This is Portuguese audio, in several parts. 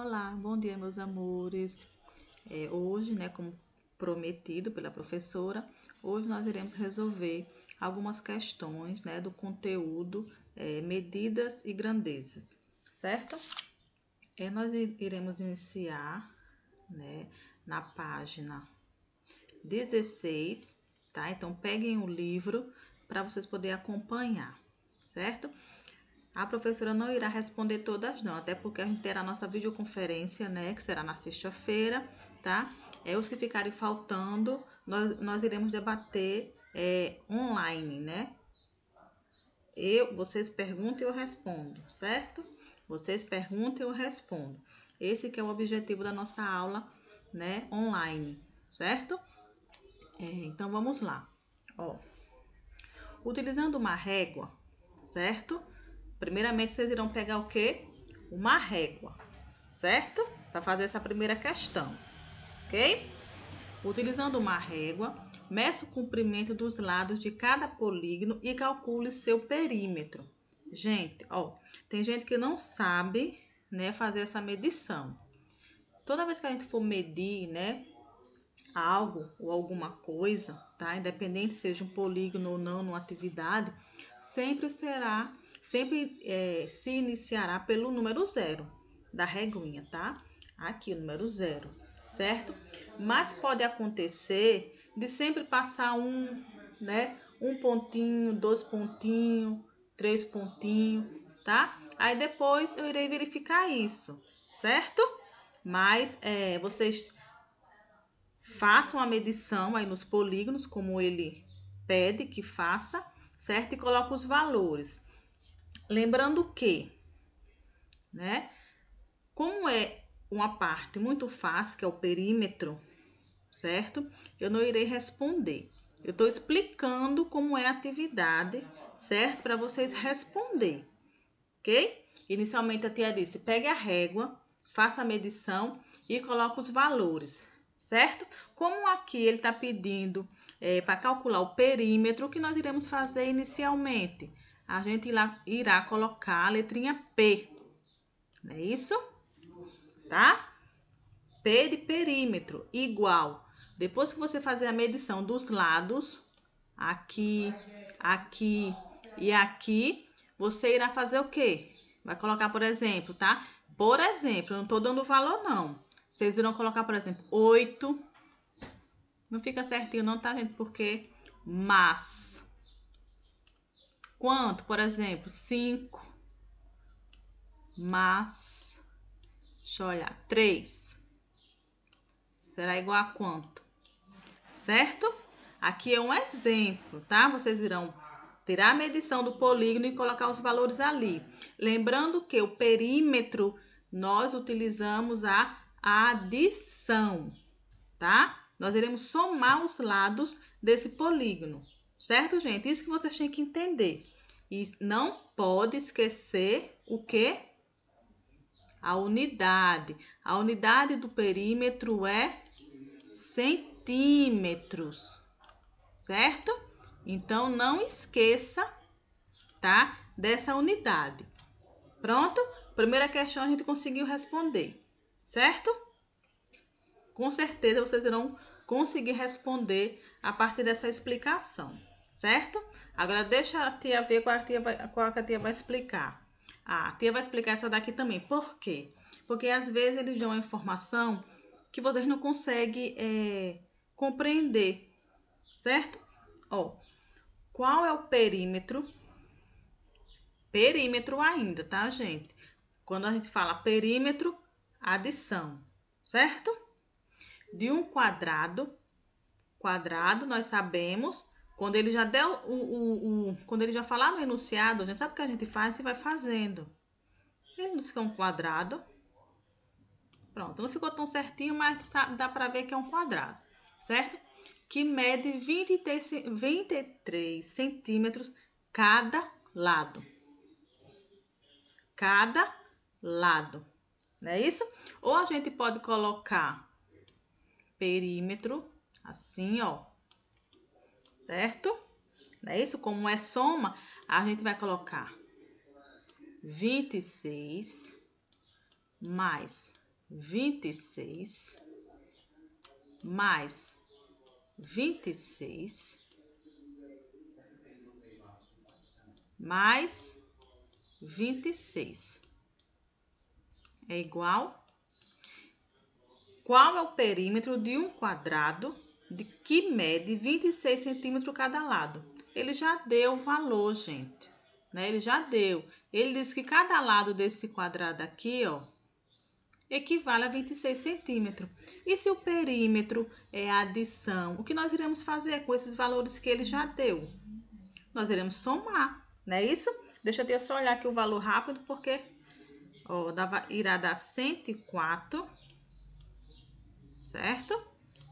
Olá, bom dia, meus amores. É, hoje, né, como prometido pela professora, hoje nós iremos resolver algumas questões, né, do conteúdo é, medidas e grandezas, certo? É, nós iremos iniciar, né, na página 16, tá? Então, peguem o livro para vocês poderem acompanhar, certo? A professora não irá responder todas, não, até porque a gente terá a nossa videoconferência, né, que será na sexta-feira, tá? É, os que ficarem faltando, nós, nós iremos debater é, online, né? Eu, vocês perguntam e eu respondo, certo? Vocês perguntam e eu respondo. Esse que é o objetivo da nossa aula, né, online, certo? É, então, vamos lá. Ó, utilizando uma régua, certo? Primeiramente, vocês irão pegar o quê? Uma régua, certo? Para fazer essa primeira questão, ok? Utilizando uma régua, meça o comprimento dos lados de cada polígono e calcule seu perímetro. Gente, ó, tem gente que não sabe, né, fazer essa medição. Toda vez que a gente for medir, né, algo ou alguma coisa, tá? Independente seja um polígono ou não, numa atividade, sempre será, sempre é, se iniciará pelo número zero da reguinha, tá? Aqui o número zero, certo? Mas pode acontecer de sempre passar um, né? Um pontinho, dois pontinhos, três pontinhos, tá? Aí depois eu irei verificar isso, certo? Mas é, vocês façam a medição aí nos polígonos, como ele pede que faça, certo? E coloca os valores. Lembrando que, né? Como é uma parte muito fácil, que é o perímetro, certo? Eu não irei responder. Eu estou explicando como é a atividade, certo? Para vocês responder, ok? Inicialmente a tia disse, pegue a régua, faça a medição e coloque os valores certo? Como aqui ele está pedindo é, para calcular o perímetro, o que nós iremos fazer inicialmente? A gente irá, irá colocar a letrinha P, não é isso? Tá? P de perímetro, igual. Depois que você fazer a medição dos lados, aqui, aqui e aqui, você irá fazer o quê? Vai colocar, por exemplo, tá? Por exemplo, eu não estou dando valor, não vocês irão colocar, por exemplo, 8. Não fica certinho não, tá, gente? Porque mas. Quanto? Por exemplo, 5. Mas. Deixa eu olhar. 3. Será igual a quanto? Certo? Aqui é um exemplo, tá? Vocês irão tirar a medição do polígono e colocar os valores ali. Lembrando que o perímetro, nós utilizamos a a adição, tá? Nós iremos somar os lados desse polígono, certo, gente? Isso que vocês têm que entender. E não pode esquecer o quê? A unidade. A unidade do perímetro é centímetros, certo? Então, não esqueça, tá? Dessa unidade. Pronto? Primeira questão a gente conseguiu responder certo? Com certeza vocês irão conseguir responder a partir dessa explicação, certo? Agora deixa a tia ver qual a tia vai, qual a tia vai explicar. Ah, a tia vai explicar essa daqui também. Por quê? Porque às vezes eles dão uma informação que vocês não conseguem é, compreender, certo? Ó, qual é o perímetro? Perímetro ainda, tá, gente? Quando a gente fala perímetro, adição, certo? De um quadrado, quadrado, nós sabemos, quando ele já deu o, o, o quando ele já falar no enunciado, a gente sabe o que a gente faz e vai fazendo. Ele não que é um quadrado. Pronto, não ficou tão certinho, mas dá para ver que é um quadrado, certo? Que mede 23, 23 centímetros cada lado. Cada lado não é isso? Ou a gente pode colocar perímetro, assim, ó, certo? Não é isso? Como é soma, a gente vai colocar 26 mais 26 mais 26 mais 26 é igual. Qual é o perímetro de um quadrado de que mede 26 centímetros cada lado? Ele já deu o valor, gente. Né? Ele já deu. Ele diz que cada lado desse quadrado aqui, ó, equivale a 26 centímetros. E se o perímetro é a adição, o que nós iremos fazer com esses valores que ele já deu? Nós iremos somar, não é isso? Deixa eu só olhar aqui o valor rápido, porque Ó, dava, irá dar 104, certo?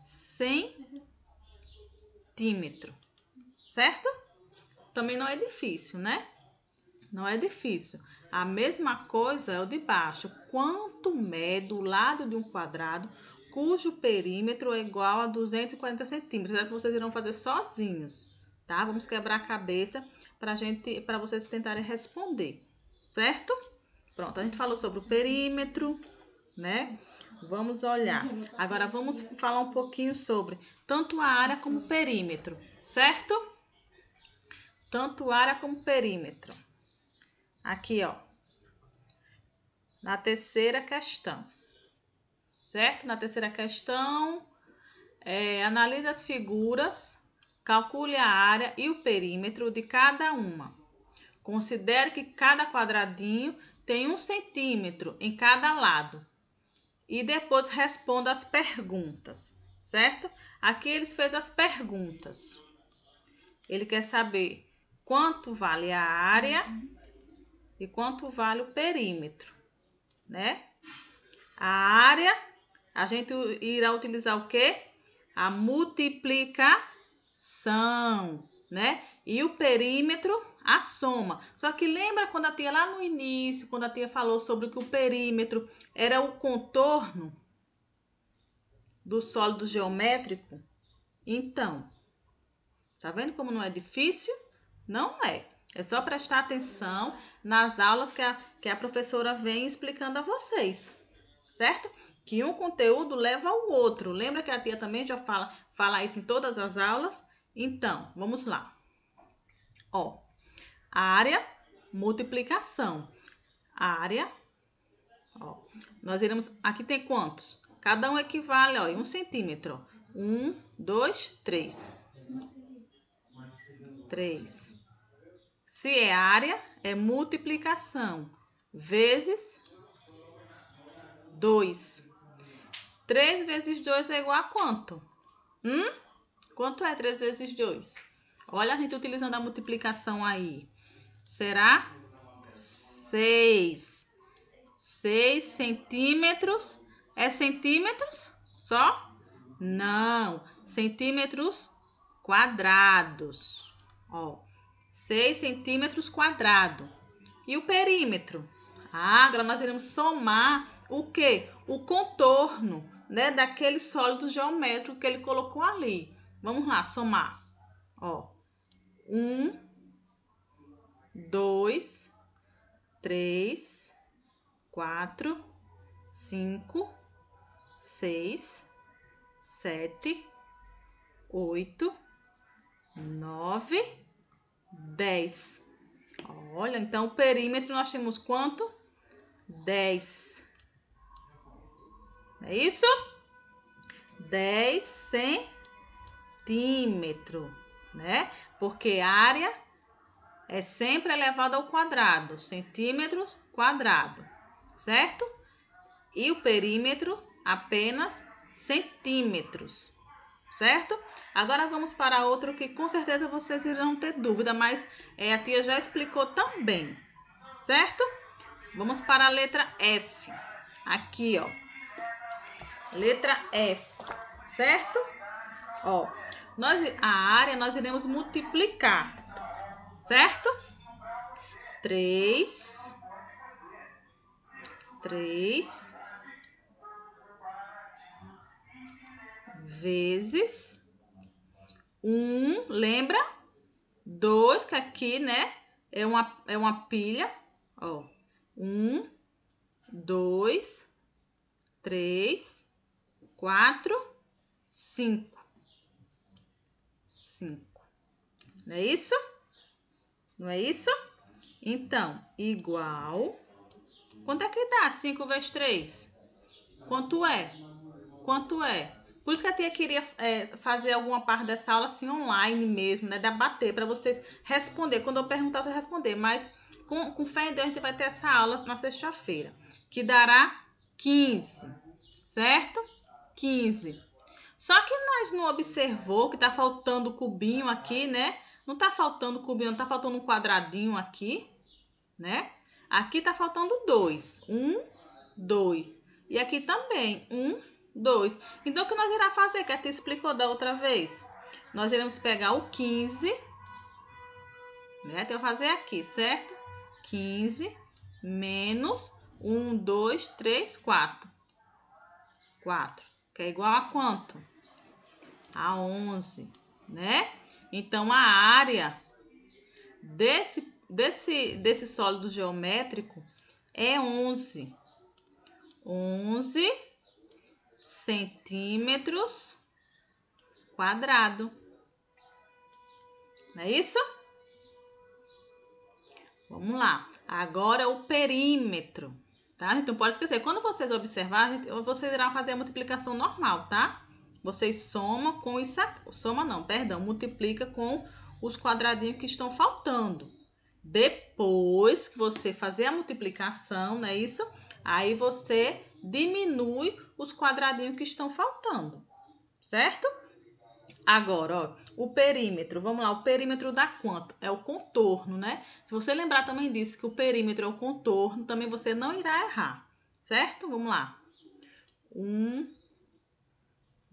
Centímetro, certo? Também não é difícil, né? Não é difícil. A mesma coisa é o de baixo. Quanto mede o lado de um quadrado cujo perímetro é igual a 240 centímetros? Essa vocês irão fazer sozinhos, tá? Vamos quebrar a cabeça para gente, para vocês tentarem responder, certo? Pronto, a gente falou sobre o perímetro, né? Vamos olhar. Agora vamos falar um pouquinho sobre tanto a área como o perímetro, certo? Tanto área como perímetro. Aqui, ó. Na terceira questão. Certo? Na terceira questão, é, analise as figuras, calcule a área e o perímetro de cada uma. Considere que cada quadradinho tem um centímetro em cada lado. E depois responda as perguntas, certo? Aqui ele fez as perguntas. Ele quer saber quanto vale a área e quanto vale o perímetro, né? A área, a gente irá utilizar o quê? A multiplicação, né? E o perímetro a soma. Só que lembra quando a tia lá no início, quando a tia falou sobre que o perímetro era o contorno do sólido geométrico? Então, tá vendo como não é difícil? Não é. É só prestar atenção nas aulas que a, que a professora vem explicando a vocês, certo? Que um conteúdo leva ao outro. Lembra que a tia também já fala, fala isso em todas as aulas? Então, vamos lá. Ó, área, multiplicação. Área, ó, nós iremos, aqui tem quantos? Cada um equivale, ó, em um centímetro. Um, dois, três. Três. Se é área, é multiplicação. Vezes dois. Três vezes dois é igual a quanto? Um? Quanto é três vezes dois? Olha a gente utilizando a multiplicação aí será 6. 6 centímetros. É centímetros só? Não. Centímetros quadrados. Ó, 6 centímetros quadrado. E o perímetro? Ah, agora nós iremos somar o que? O contorno, né, daquele sólido geométrico que ele colocou ali. Vamos lá, somar. Ó, 1 um dois, três, quatro, cinco, seis, sete, oito, nove, dez. Olha, então o perímetro nós temos quanto? Dez. É isso? Dez centímetro, né? Porque área é sempre elevado ao quadrado, centímetros quadrado, certo? E o perímetro apenas centímetros, certo? Agora vamos para outro que com certeza vocês irão ter dúvida, mas é, a tia já explicou também, certo? Vamos para a letra F, aqui, ó. Letra F, certo? Ó, nós, a área nós iremos multiplicar certo? Três, três vezes um, lembra? Dois, que aqui, né, é uma, é uma pilha, ó, um, dois, três, quatro, cinco, cinco, não é isso? Não é isso? Então, igual. Quanto é que dá 5 vezes 3? Quanto é? Quanto é? Por isso que a tia queria é, fazer alguma parte dessa aula assim online mesmo, né? Da bater, para vocês responder. Quando eu perguntar, você responder. Mas com, com fé em Deus, a gente vai ter essa aula na sexta-feira, que dará 15, certo? 15. Só que nós não observou que tá faltando cubinho aqui, né? Não tá faltando combinando, tá faltando um quadradinho aqui, né? Aqui tá faltando dois. Um, dois. E aqui também, um, dois. Então, o que nós irá fazer, que a explicou da outra vez? Nós iremos pegar o 15, né? Então, fazer aqui, certo? 15 menos 1, 2, 3, 4. 4, que é igual a quanto? A 11 né? Então, a área desse, desse, desse sólido geométrico é 11. 11 centímetros quadrado. Não é isso? Vamos lá. Agora o perímetro, tá? A gente não pode esquecer. Quando vocês observarem vocês irão fazer a multiplicação normal, tá? Vocês soma com isso aqui. Soma não, perdão. Multiplica com os quadradinhos que estão faltando. Depois que você fazer a multiplicação, não é isso? Aí você diminui os quadradinhos que estão faltando, certo? Agora, ó, o perímetro, vamos lá, o perímetro dá quanto? É o contorno, né? Se você lembrar também disso, que o perímetro é o contorno, também você não irá errar, certo? Vamos lá. Um,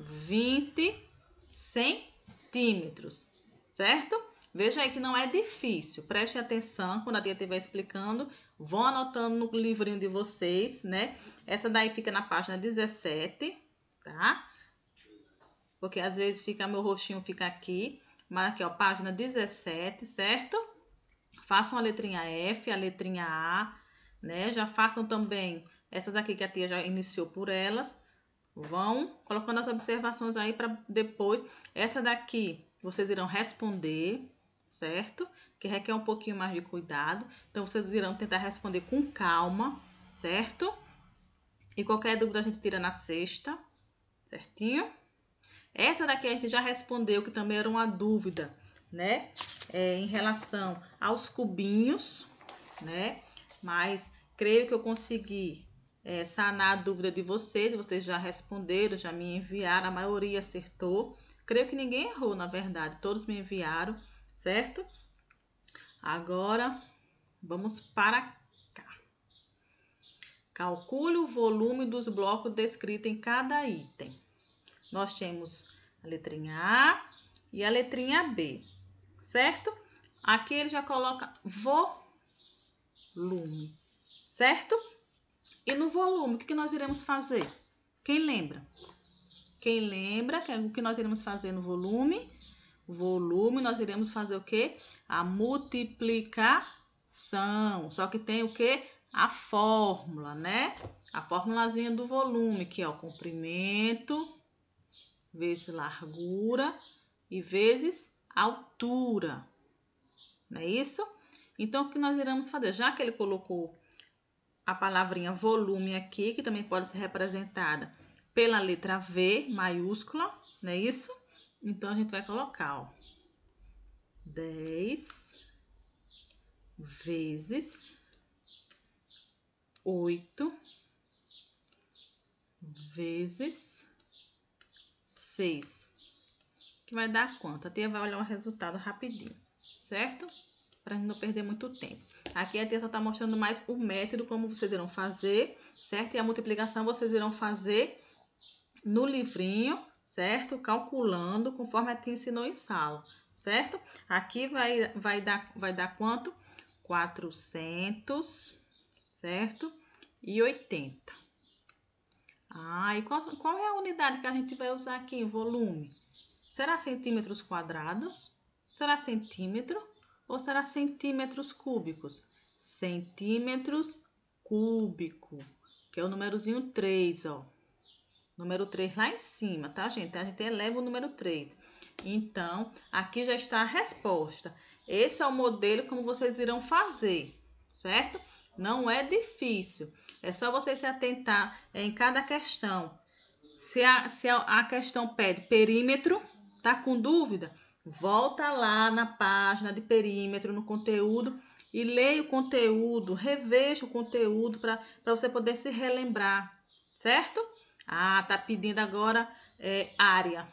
20 centímetros, certo? Veja aí que não é difícil. Prestem atenção quando a tia estiver explicando. Vão anotando no livrinho de vocês, né? Essa daí fica na página 17, tá? Porque às vezes fica, meu roxinho fica aqui. Mas aqui, ó, página 17, certo? Façam a letrinha F, a letrinha A, né? Já façam também essas aqui que a tia já iniciou por elas. Vão colocando as observações aí para depois. Essa daqui vocês irão responder, certo? Que requer um pouquinho mais de cuidado. Então, vocês irão tentar responder com calma, certo? E qualquer dúvida a gente tira na sexta, certinho? Essa daqui a gente já respondeu, que também era uma dúvida, né? É, em relação aos cubinhos, né? Mas creio que eu consegui é, sanar a dúvida de vocês, vocês já responderam, já me enviaram, a maioria acertou. Creio que ninguém errou, na verdade, todos me enviaram, certo? Agora, vamos para cá. Calcule o volume dos blocos descritos em cada item. Nós temos a letrinha A e a letrinha B, certo? Aqui ele já coloca volume, certo? E no volume, o que nós iremos fazer? Quem lembra? Quem lembra que é o que nós iremos fazer no volume? Volume, nós iremos fazer o quê? A multiplicação. Só que tem o quê? A fórmula, né? A formulazinha do volume, que é o comprimento vezes largura e vezes altura. Não é isso? Então, o que nós iremos fazer? Já que ele colocou a palavrinha volume aqui, que também pode ser representada pela letra V maiúscula, não é isso? Então, a gente vai colocar, ó, 10 vezes 8 vezes 6, que vai dar quanto? A tia vai olhar o resultado rapidinho, certo? para não perder muito tempo. Aqui a tia só tá mostrando mais o método, como vocês irão fazer, certo? E a multiplicação vocês irão fazer no livrinho, certo? Calculando conforme a tia ensinou em sala, certo? Aqui vai, vai, dar, vai dar quanto? 400, certo? E 80. Ah, e qual, qual é a unidade que a gente vai usar aqui em volume? Será centímetros quadrados? Será centímetro? ou será centímetros cúbicos. Centímetros cúbico, que é o númerozinho 3, ó. Número 3 lá em cima, tá, gente? A gente eleva o número 3. Então, aqui já está a resposta. Esse é o modelo como vocês irão fazer, certo? Não é difícil. É só você se atentar em cada questão. Se a, se a, a questão pede perímetro, tá com dúvida? Volta lá na página de perímetro, no conteúdo e leia o conteúdo, reveja o conteúdo para você poder se relembrar, certo? Ah, tá pedindo agora é, área.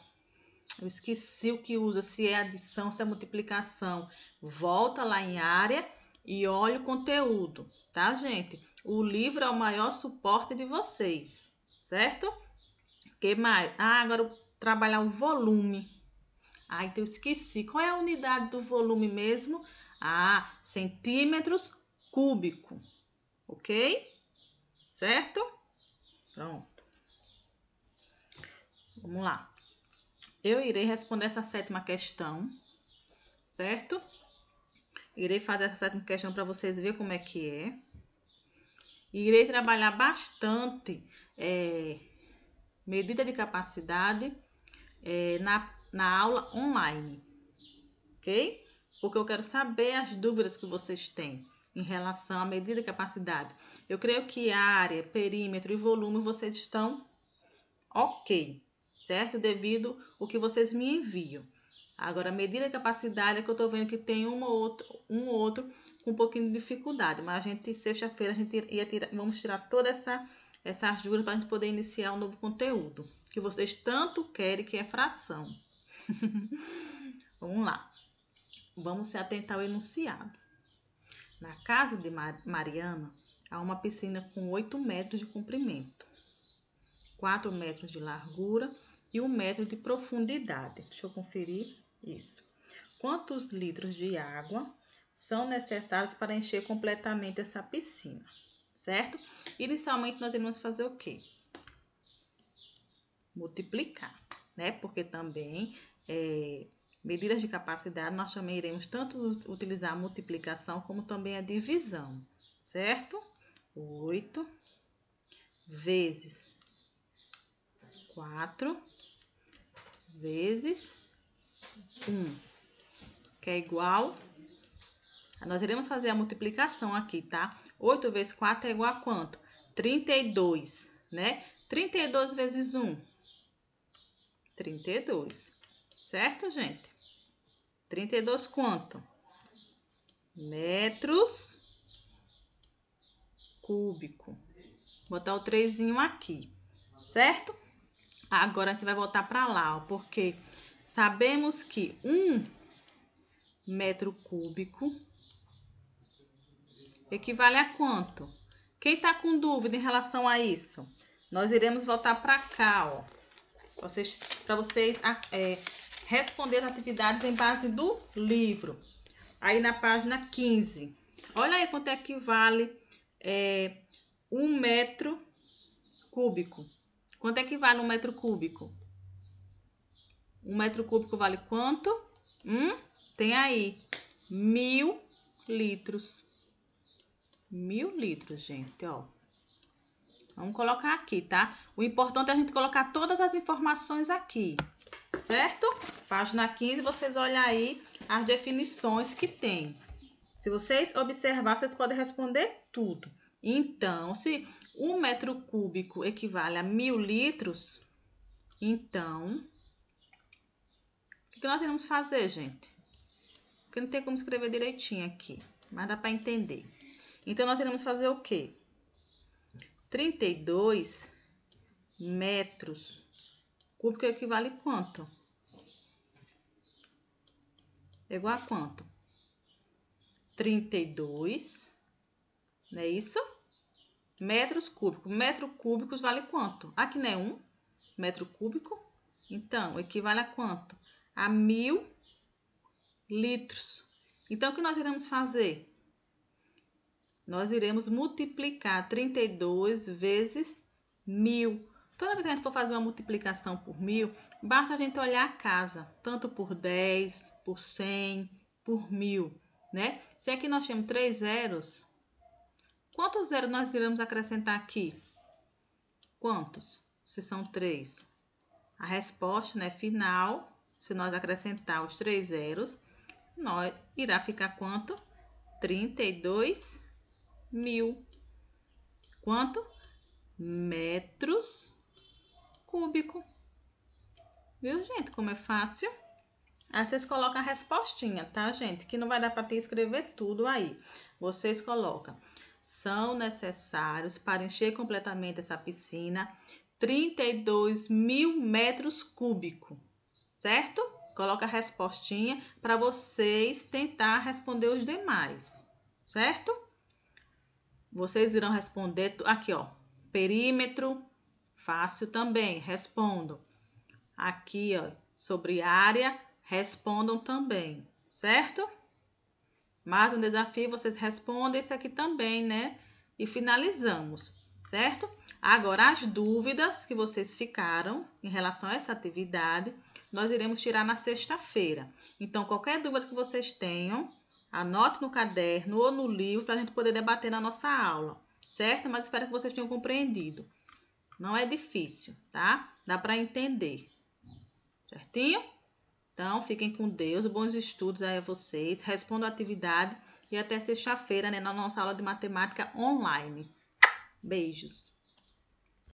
Eu esqueci o que usa, se é adição, se é multiplicação. Volta lá em área e olha o conteúdo, tá, gente? O livro é o maior suporte de vocês, certo? O que mais? Ah, agora trabalhar o volume. Ah, então esqueci. Qual é a unidade do volume mesmo? Ah, centímetros cúbico. Ok? Certo? Pronto. Vamos lá. Eu irei responder essa sétima questão, certo? Irei fazer essa sétima questão para vocês verem como é que é. Irei trabalhar bastante é, medida de capacidade é, na na aula online, ok? Porque eu quero saber as dúvidas que vocês têm em relação à medida e capacidade. Eu creio que área, perímetro e volume vocês estão ok, certo? Devido o que vocês me enviam. Agora, medida e capacidade é que eu estou vendo que tem um ou outro, um ou outro com um pouquinho de dificuldade, mas a gente, sexta-feira, a gente ia tirar, vamos tirar toda essa, essas dúvidas para a gente poder iniciar um novo conteúdo que vocês tanto querem, que é fração. Vamos lá. Vamos se atentar ao enunciado. Na casa de Mariana há uma piscina com 8 metros de comprimento, 4 metros de largura e 1 metro de profundidade. Deixa eu conferir isso. Quantos litros de água são necessários para encher completamente essa piscina, certo? Inicialmente nós iremos fazer o quê? Multiplicar né? Porque também é, medidas de capacidade nós também iremos tanto utilizar a multiplicação como também a divisão, certo? 8 vezes 4 vezes 1, que é igual. Nós iremos fazer a multiplicação aqui, tá? 8 vezes 4 é igual a quanto? 32, né? 32 vezes 1, 32. Certo, gente? 32 quanto? Metros cúbico. Vou botar o trezinho aqui, certo? Agora, a gente vai voltar para lá, ó, porque sabemos que 1 metro cúbico equivale a quanto? Quem está com dúvida em relação a isso? Nós iremos voltar para cá, ó. Para vocês, pra vocês é, responder as atividades em base do livro. Aí na página 15. Olha aí quanto é que vale é, um metro cúbico. Quanto é que vale um metro cúbico? Um metro cúbico vale quanto? Hum? Tem aí mil litros. Mil litros, gente, ó. Vamos colocar aqui, tá? O importante é a gente colocar todas as informações aqui, certo? Página 15, vocês olham aí as definições que tem. Se vocês observar, vocês podem responder tudo. Então, se um metro cúbico equivale a mil litros, então, o que nós temos que fazer, gente? Porque não tem como escrever direitinho aqui, mas dá para entender. Então, nós teremos que fazer o quê? 32 metros cúbicos equivale a quanto? É igual a quanto? 32, não é isso? Metros cúbicos. Metro cúbicos vale quanto? Aqui não é um metro cúbico. Então, equivale a quanto? A mil litros. Então, o que nós iremos fazer? nós iremos multiplicar 32 vezes mil. Toda vez que a gente for fazer uma multiplicação por mil, basta a gente olhar a casa, tanto por 10, por 100, por mil, né? Se aqui nós temos três zeros, quantos zeros nós iremos acrescentar aqui? Quantos? Se são três. A resposta, né, final, se nós acrescentar os três zeros, nós irá ficar quanto? 32 mil. Quanto? Metros cúbico. Viu, gente, como é fácil? Aí vocês colocam a respostinha, tá, gente? Que não vai dar para te escrever tudo aí. Vocês colocam. São necessários para encher completamente essa piscina 32 mil metros cúbicos, certo? Coloca a respostinha para vocês tentar responder os demais, certo? Vocês irão responder aqui, ó. Perímetro, fácil também, respondo. Aqui, ó, sobre área, respondam também, certo? Mais um desafio, vocês respondem esse aqui também, né? E finalizamos, certo? Agora, as dúvidas que vocês ficaram em relação a essa atividade, nós iremos tirar na sexta-feira. Então, qualquer dúvida que vocês tenham, Anote no caderno ou no livro para a gente poder debater na nossa aula, certo? Mas espero que vocês tenham compreendido. Não é difícil, tá? Dá para entender. Certinho? Então, fiquem com Deus, bons estudos aí a vocês. Respondam a atividade e até sexta-feira, né, na nossa aula de matemática online. Beijos.